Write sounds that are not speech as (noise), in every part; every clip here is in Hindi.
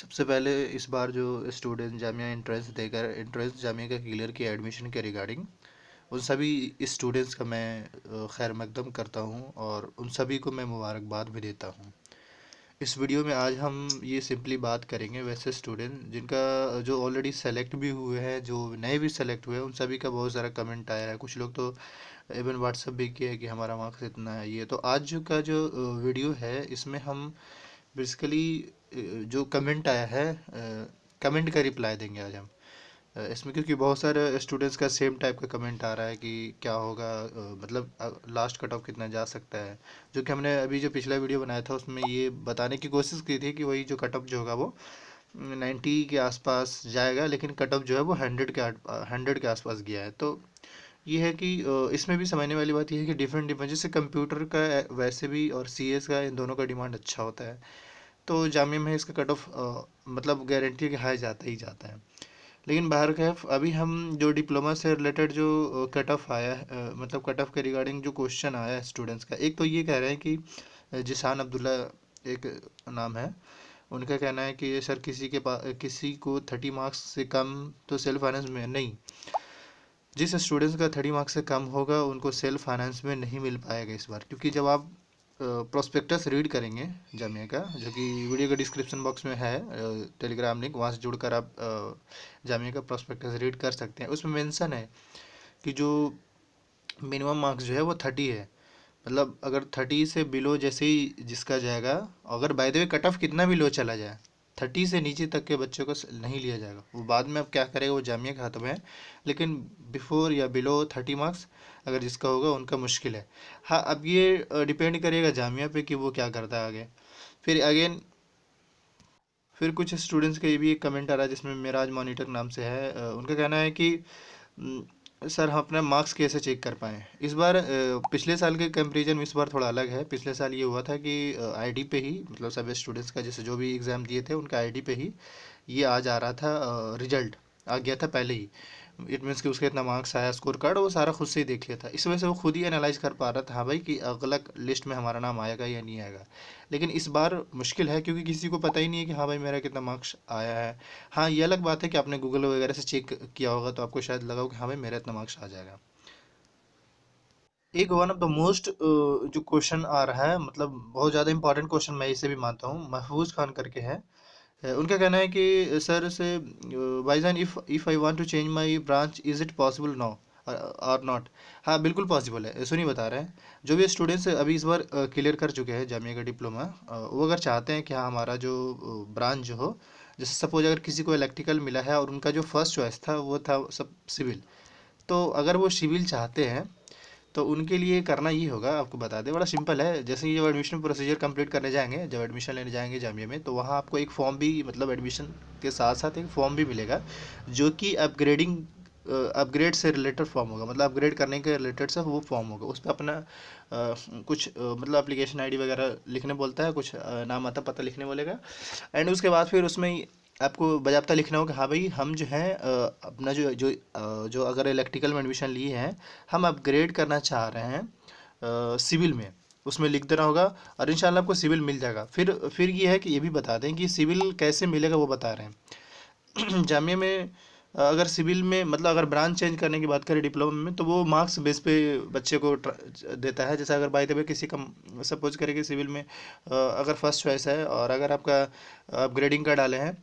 सबसे पहले इस बार जो स्टूडेंट जामिया इंट्रेंस देकर इंट्रेंस जामिया का क्लियर किया एडमिशन के रिगार्डिंग उन सभी स्टूडेंट्स का मैं खैर मकदम करता हूँ और उन सभी को मैं मुबारकबाद भी देता हूँ इस वीडियो में आज हम ये सिंपली बात करेंगे वैसे स्टूडेंट जिनका जो ऑलरेडी सेलेक्ट भी हुए हैं जो नए भी सेलेक्ट हुए हैं उन सभी का बहुत सारा कमेंट आया है कुछ लोग तो इवन व्हाट्सअप भी किया है कि हमारा मार्क्स इतना है ये तो आज का जो वीडियो है इसमें हम बेसिकली जो कमेंट आया है कमेंट का रिप्लाई देंगे आज हम इसमें क्योंकि बहुत सारे स्टूडेंट्स का सेम टाइप का कमेंट आ रहा है कि क्या होगा मतलब लास्ट कट ऑफ कितना जा सकता है जो कि हमने अभी जो पिछला वीडियो बनाया था उसमें ये बताने की कोशिश की थी कि वही जो कट ऑफ जो होगा वो नाइन्टी के आसपास जाएगा लेकिन कट ऑफ जो है वो हंड्रेड के हंड्रेड के आसपास गया है तो ये है कि इसमें भी समझने वाली बात यह है कि डिफरेंट डिफरेंट जैसे कंप्यूटर का वैसे भी और सी का इन दोनों का डिमांड अच्छा होता है तो जामिया में इसका कट ऑफ मतलब गारंटी हाई जाता ही जाता है लेकिन बाहर का अभी हम जो डिप्लोमा से रिलेटेड जो कट ऑफ आया है मतलब कट ऑफ के रिगार्डिंग जो क्वेश्चन आया है स्टूडेंट्स का एक तो ये कह रहे हैं कि जिसान अब्दुल्ला एक नाम है उनका कहना है कि सर किसी के पास किसी को थर्टी मार्क्स से कम तो सेल्फ फाइनेंस में नहीं जिस स्टूडेंट्स का थर्टी मार्क्स से कम होगा उनको सेल्फ फाइनेंस में नहीं मिल पाएगा इस बार क्योंकि जब आप प्रोस्पेक्टस रीड करेंगे जामिया का जो कि वीडियो के डिस्क्रिप्शन बॉक्स में है टेलीग्राम लिंक वहाँ से जुड़कर आप जामिया का प्रोस्पेक्टस रीड कर सकते हैं उसमें मेंशन है कि जो मिनिमम मार्क्स जो है वो थर्टी है मतलब अगर थर्टी से बिलो जैसे ही जिसका जाएगा अगर by the way cut off कितना भी लो चला जाए थर्टी से नीचे तक के बच्चों को नहीं लिया जाएगा वो बाद में अब क्या करेगा वो जामिया के हाथों में है लेकिन बिफोर या बिलो थर्टी मार्क्स अगर जिसका होगा उनका मुश्किल है हाँ अब ये डिपेंड करेगा जामिया पे कि वो क्या करता है आगे फिर अगेन फिर कुछ स्टूडेंट्स का ये भी एक कमेंट आ रहा है जिसमें मेराज मॉनिटर नाम से है उनका कहना है कि सर हम अपने मार्क्स कैसे चेक कर पाएँ इस बार पिछले साल के कंपेरिजन में इस बार थोड़ा अलग है पिछले साल ये हुआ था कि आईडी पे ही मतलब सब स्टूडेंट्स का जैसे जो भी एग्ज़ाम दिए थे उनका आईडी पे ही ये आज आ रहा था रिजल्ट आ गया था पहले ही इट मीन्स कि उसका इतना मार्क्स आया स्कोर कार्ड वो सारा खुद से ही देख लिया था इस वजह से वो खुद ही एनालाइज कर पा रहा था हाँ भाई कि अगला लिस्ट में हमारा नाम आएगा या नहीं आएगा लेकिन इस बार मुश्किल है क्योंकि किसी को पता ही नहीं है कि हाँ भाई मेरा कितना मार्क्स आया है हाँ ये अलग बात है कि आपने गूगल वगैरह से चेक किया होगा तो आपको शायद लगा हो कि हाँ भाई मेरा इतना मार्क्स आ जाएगा एक वन ऑफ द मोस्ट जो क्वेश्चन आ रहा है मतलब बहुत ज़्यादा इंपॉर्टेंट क्वेश्चन मैं इसे भी मानता हूँ महफूज खान करके है उनका कहना है कि सर से भाईजान if if I want to change my branch is it possible now और नॉट हाँ बिल्कुल पॉसिबल है सुनिए बता रहे हैं जो भी स्टूडेंट्स अभी इस बार क्लियर कर चुके हैं जामिया का डिप्लोमा वो अगर चाहते हैं कि हाँ हमारा जो ब्रांच जो हो जैसे सपोज अगर किसी को इलेक्ट्रिकल मिला है और उनका जो फर्स्ट चॉइस था वो था सब सिविल तो अगर वो सिविल चाहते हैं तो उनके लिए करना ये होगा आपको बता दें बड़ा सिंपल है जैसे ही जब एडमिशन प्रोसीजर कंप्लीट करने जाएंगे जब एडमिशन लेने जाएंगे जामिया में तो वहाँ आपको एक फॉर्म भी मतलब एडमिशन के साथ साथ एक फॉर्म भी मिलेगा जो कि अपग्रेडिंग अपग्रेड से रिलेटेड फॉर्म होगा मतलब अपग्रेड करने के रिलेटेड से वो फॉर्म होगा उस पर अपना आ, कुछ आ, मतलब एप्लीकेशन आईडी वगैरह लिखने बोलता है कुछ आ, नाम आता पता लिखने बोलेगा एंड उसके बाद फिर उसमें आपको बजाबता लिखना होगा हाँ भाई हम जो है अपना जो जो जो अगर इलेक्ट्रिकल में एडमिशन लिए हैं हम अपग्रेड करना चाह रहे हैं सिविल में उसमें लिख देना होगा और इन आपको सिविल मिल जाएगा फिर फिर ये है कि ये भी बता दें कि सिविल कैसे मिलेगा वो बता रहे हैं (clears throat) जामिया में अगर सिविल में मतलब अगर ब्रांच चेंज करने की बात करें डिप्लोमा में तो वो मार्क्स बेस पे बच्चे को देता है जैसे अगर बाई दबे किसी का सपोज करें कि सिविल में अगर फर्स्ट चॉइस है और अगर आपका अपग्रेडिंग का डाले हैं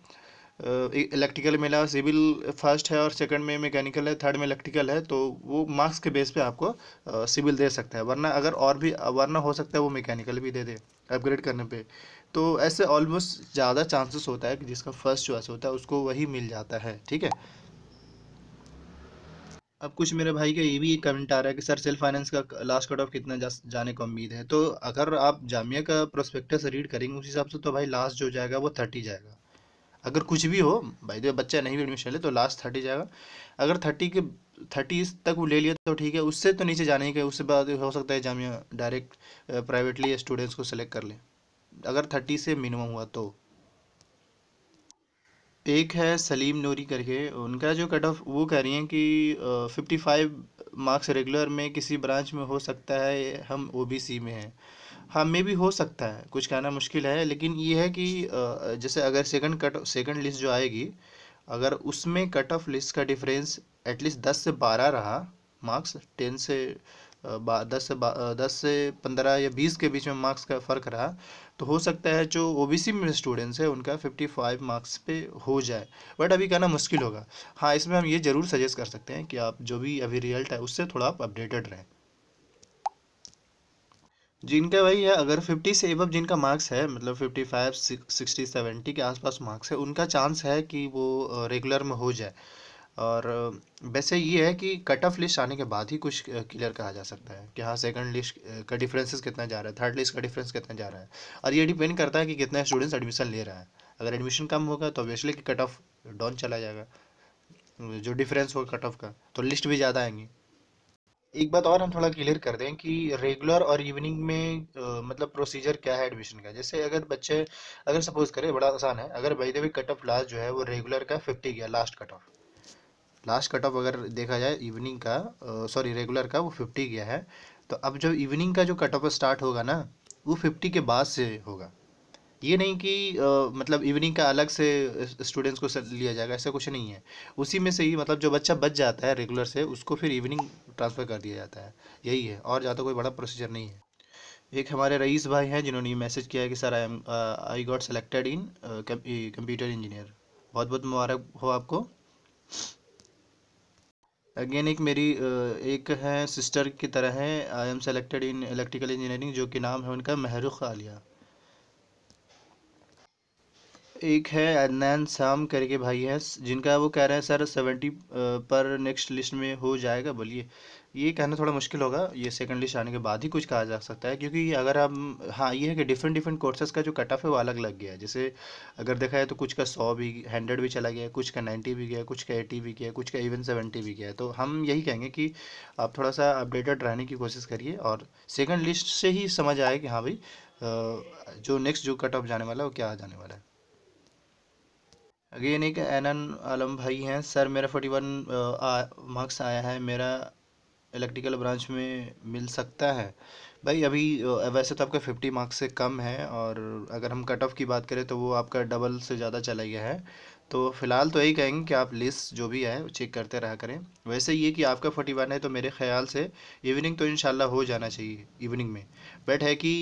इलेक्ट्रिकल मिला सिविल फर्स्ट है और सेकंड में मैकेनिकल है थर्ड में इलेक्ट्रिकल है तो वो मार्क्स के बेस पे आपको सिविल दे सकता है वरना अगर और भी वरना हो सकता है वो मैकेनिकल भी दे दे अपग्रेड करने पे तो ऐसे ऑलमोस्ट ज़्यादा चांसेस होता है कि जिसका फर्स्ट चॉइस होता है उसको वही मिल जाता है ठीक है अब कुछ मेरे भाई का ये भी एक कमेंट आ रहा है कि सर सेल्फ फाइनेंस का लास्ट कट ऑफ कितना जा, जाने का उम्मीद है तो अगर आप जामिया का प्रोस्पेक्टस रीड करेंगे उस हिसाब से तो भाई लास्ट जो जाएगा वो थर्टी जाएगा अगर कुछ भी हो भाई जो बच्चा नहीं भी एडमिशन ले तो लास्ट थर्टी जाएगा अगर थर्टी के थर्टी तक वो ले लिया तो ठीक है उससे तो नीचे जाने के उससे बाद हो सकता है जामिया डायरेक्ट प्राइवेटली स्टूडेंट्स को सेलेक्ट कर ले अगर थर्टी से मिनिमम हुआ तो एक है सलीम नूरी करके उनका जो कट ऑफ वो कह रही हैं कि फिफ्टी फाइव मार्क्स रेगुलर में किसी ब्रांच में हो सकता है हम ओबीसी में हैं हाँ मे भी हो सकता है कुछ कहना मुश्किल है लेकिन ये है कि जैसे अगर सेकंड कट सेकंड लिस्ट जो आएगी अगर उसमें कट ऑफ लिस्ट का डिफरेंस एटलीस्ट दस से बारह रहा मार्क्स टेन से दस से दस से पंद्रह या बीस के बीच में मार्क्स का फ़र्क रहा तो हो सकता है जो ओ बी सी में स्टूडेंट्स हैं उनका फिफ्टी फाइव मार्क्स पे हो जाए बट अभी कहना मुश्किल होगा हाँ इसमें हम ये ज़रूर सजेस्ट कर सकते हैं कि आप जो भी अभी रिजल्ट है उससे थोड़ा आप अपडेटेड रहें जिनका भाई है अगर 50 से एवब जिनका मार्क्स है मतलब 55 60 70 के आसपास मार्क्स है उनका चांस है कि वो रेगुलर में हो जाए और वैसे ये है कि कट ऑफ लिस्ट आने के बाद ही कुछ क्लियर कहा जा सकता है कि हाँ सेकंड लिस्ट का डिफरेंसेस कितना जा रहा है थर्ड लिस्ट का डिफरेंस कितना जा रहा है और ये डिपेंड करता है कि कितना स्टूडेंट्स एडमिशन ले रहा है अगर एडमिशन कम होगा तो ऑब्वियसली कट ऑफ डाउन चला जाएगा जो डिफरेंस होगा कट ऑफ का तो लिस्ट भी ज़्यादा आएंगी एक बात और हम थोड़ा क्लियर कर दें कि रेगुलर और इवनिंग में आ, मतलब प्रोसीजर क्या है एडमिशन का जैसे अगर बच्चे अगर सपोज करें बड़ा आसान है अगर by the cut off last जो है वो रेगुलर का फिफ्टी गया last cut off last cut off अगर देखा जाए इवनिंग का सॉरी रेगुलर का वो फिफ्टी गया है तो अब जो इवनिंग का जो कट ऑफ स्टार्ट होगा ना वो फिफ्टी के बाद से होगा ये नहीं कि आ, मतलब इवनिंग का अलग से स्टूडेंट्स को लिया जाएगा ऐसा कुछ नहीं है उसी में से ही मतलब जो बच्चा बच जाता है रेगुलर से उसको फिर इवनिंग ट्रांसफ़र कर दिया जाता है यही है और ज़्यादा कोई बड़ा प्रोसीजर नहीं है एक हमारे रईस भाई हैं जिन्होंने ये मैसेज किया है कि sir I am I got selected in computer engineer बहुत बहुत मुबारक हो आपको अगेन एक मेरी एक है सिस्टर की तरह है I am selected in electrical engineering जो कि नाम है उनका महरुख आलिया एक है अदनान साम करके भाई हैं जिनका वो कह रहे हैं सर सेवेंटी पर नेक्स्ट लिस्ट में हो जाएगा बोलिए ये कहना थोड़ा मुश्किल होगा ये सेकंड लिस्ट आने के बाद ही कुछ कहा जा सकता है क्योंकि अगर हम हाँ ये है कि डिफरेंट डिफरेंट कोर्सेज का जो कट ऑफ है वो अलग लग गया है जैसे अगर देखा है तो कुछ का सौ भी हंड्रेड भी चला गया कुछ का नाइन्टी भी गया कुछ का एटी भी गया कुछ का इवन सेवेंटी भी गया तो हम यही कहेंगे कि आप थोड़ा सा अपडेटेड रहने की कोशिश करिए और सेकेंड लिस्ट से ही समझ आए कि हाँ भाई जो नेक्स्ट जो कट ऑफ जाने वाला है वो क्या जाने वाला है अगेन एक एनन आलम भाई हैं सर मेरा फोर्टी वन मार्क्स आया है मेरा इलेक्ट्रिकल ब्रांच में मिल सकता है भाई अभी वैसे तो आपका फिफ्टी मार्क्स से कम है और अगर हम कट ऑफ की बात करें तो वो आपका डबल से ज़्यादा चला गया है तो फ़िलहाल तो यही कहेंगे कि आप लिस्ट जो भी है चेक करते रहा करें वैसे ये कि आपका फोर्टी वन है तो मेरे ख्याल से इवनिंग तो इन हो जाना चाहिए इवनिंग में बट है कि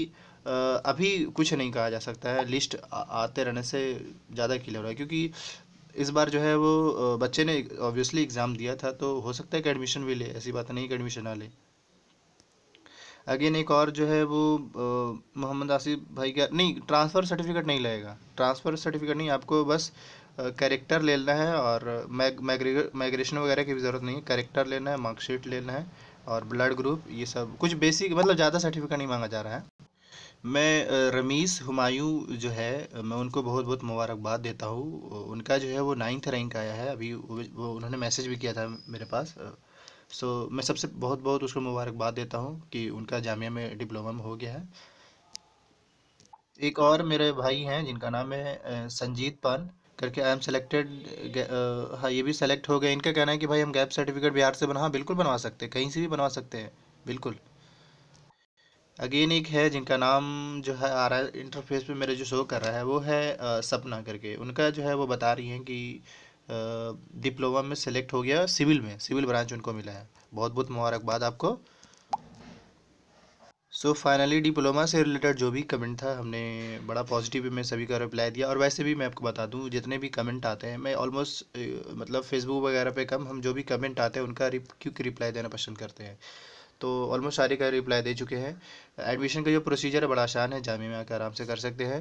अभी कुछ नहीं कहा जा सकता है लिस्ट आते रहने से ज़्यादा क्लियर हो रहा है क्योंकि इस बार जो है वो बच्चे ने ऑब्वियसली एग्ज़ाम दिया था तो हो सकता है कि एडमिशन भी ले ऐसी बात नहीं कि एडमिशन ना ले अगेन एक और जो है वो मोहम्मद आसिफ भाई का नहीं ट्रांसफ़र सर्टिफिकेट नहीं लगेगा ट्रांसफ़र सर्टिफिकेट नहीं आपको बस कैरेक्टर लेना है और मैग माइग्रेशन वगैरह की भी ज़रूरत नहीं है कैरेक्टर लेना है मार्कशीट लेना है और ब्लड ग्रुप ये सब कुछ बेसिक मतलब ज़्यादा सर्टिफिकेट नहीं मांगा जा रहा है मैं रमीश हुमायूं जो है मैं उनको बहुत बहुत मुबारकबाद देता हूँ उनका जो है वो नाइन्थ रैंक आया है अभी वो उन्होंने मैसेज भी किया था मेरे पास सो मैं सबसे बहुत बहुत उसको मुबारकबाद देता हूँ कि उनका जामिया में डिप्लोमा हो गया है एक और मेरे भाई हैं जिनका नाम है संजीत पान करके आई एम सेलेक्टेड हाँ ये भी सेलेक्ट हो गए इनका कहना है कि भाई हम गैप सर्टिफिकेट बिहार से बना हाँ, बिल्कुल बनवा सकते हैं कहीं से भी बनवा सकते हैं बिल्कुल अगेन एक है जिनका नाम जो है आ रहा है इंटरफेस पे मेरे जो शो कर रहा है वो है आ, सपना करके उनका जो है वो बता रही हैं कि डिप्लोमा में सेलेक्ट हो गया सिविल में सिविल ब्रांच उनको मिला है बहुत बहुत मुबारकबाद आपको सो फाइनली डिप्लोमा से रिलेटेड जो भी कमेंट था हमने बड़ा पॉजिटिव में सभी का रिप्लाई दिया और वैसे भी मैं आपको बता दूं जितने भी कमेंट आते हैं मैं ऑलमोस्ट मतलब फेसबुक वगैरह पे कम हम जो भी कमेंट आते हैं उनका रिप, क्योंकि रिप्लाई देना पसंद करते हैं तो ऑलमोस्ट सारे का रिप्लाई दे चुके हैं एडमिशन का जो प्रोसीजर है बड़ा आसान है जामे में आकर आराम से कर सकते हैं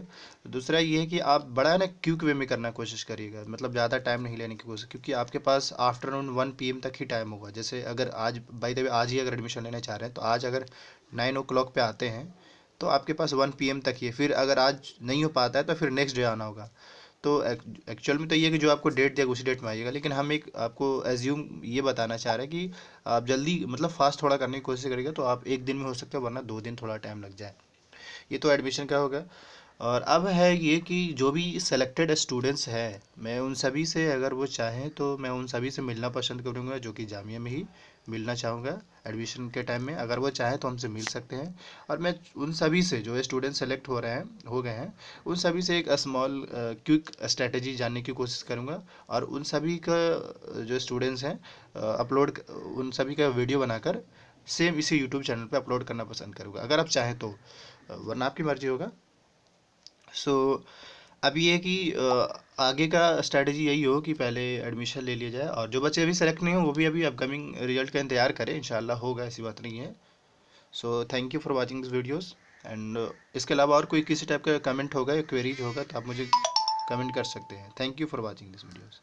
दूसरा ये है कि आप बड़ा ना क्यूक वे में करना कोशिश करिएगा मतलब ज़्यादा टाइम नहीं लेने की कोशिश क्योंकि आपके पास आफ्टरनून वन पी तक ही टाइम होगा जैसे अगर आज बाई दे आज ही अगर एडमिशन लेना चाह रहे हैं तो आज अगर नाइन ओ क्लॉक आते हैं तो आपके पास वन पी तक ही है फिर अगर आज नहीं हो पाता है तो फिर नेक्स्ट डे आना होगा तो एक्चुअल में तो ये कि जो आपको डेट देगा उसी डेट में आइएगा लेकिन हम एक आपको एज्यूम ये बताना चाह रहे हैं कि आप जल्दी मतलब फास्ट थोड़ा करने की कोशिश करेगा तो आप एक दिन में हो सकता है वरना दो दिन थोड़ा टाइम लग जाए ये तो एडमिशन का होगा और अब है ये कि जो भी सेलेक्टेड स्टूडेंट्स हैं मैं उन सभी से अगर वो चाहें तो मैं उन सभी से मिलना पसंद करूँगा जो कि जामिया में ही मिलना चाहूँगा एडमिशन के टाइम में अगर वो चाहें तो हमसे मिल सकते हैं और मैं उन सभी से जो स्टूडेंट सेलेक्ट हो रहे हैं हो गए हैं उन सभी से एक स्मॉल क्विक स्ट्रेटजी जानने की कोशिश करूँगा और उन सभी का जो स्टूडेंट्स हैं अपलोड उन सभी का वीडियो बनाकर सेम इसी यूट्यूब चैनल पर अपलोड करना पसंद करूँगा अगर आप चाहें तो वरना आपकी मर्जी होगा सो so, अब ये कि आगे का स्ट्रेटजी यही हो कि पहले एडमिशन ले लिया जाए और जो बच्चे अभी सेलेक्ट नहीं हो वो भी अभी अपकमिंग रिजल्ट का इंतजार करें शाला होगा ऐसी बात नहीं है so thank you for watching this videos and इसके अलावा और कोई किसी टाइप का कमेंट होगा या क्वेरीज होगा तो आप मुझे कमेंट कर सकते हैं thank you for watching this videos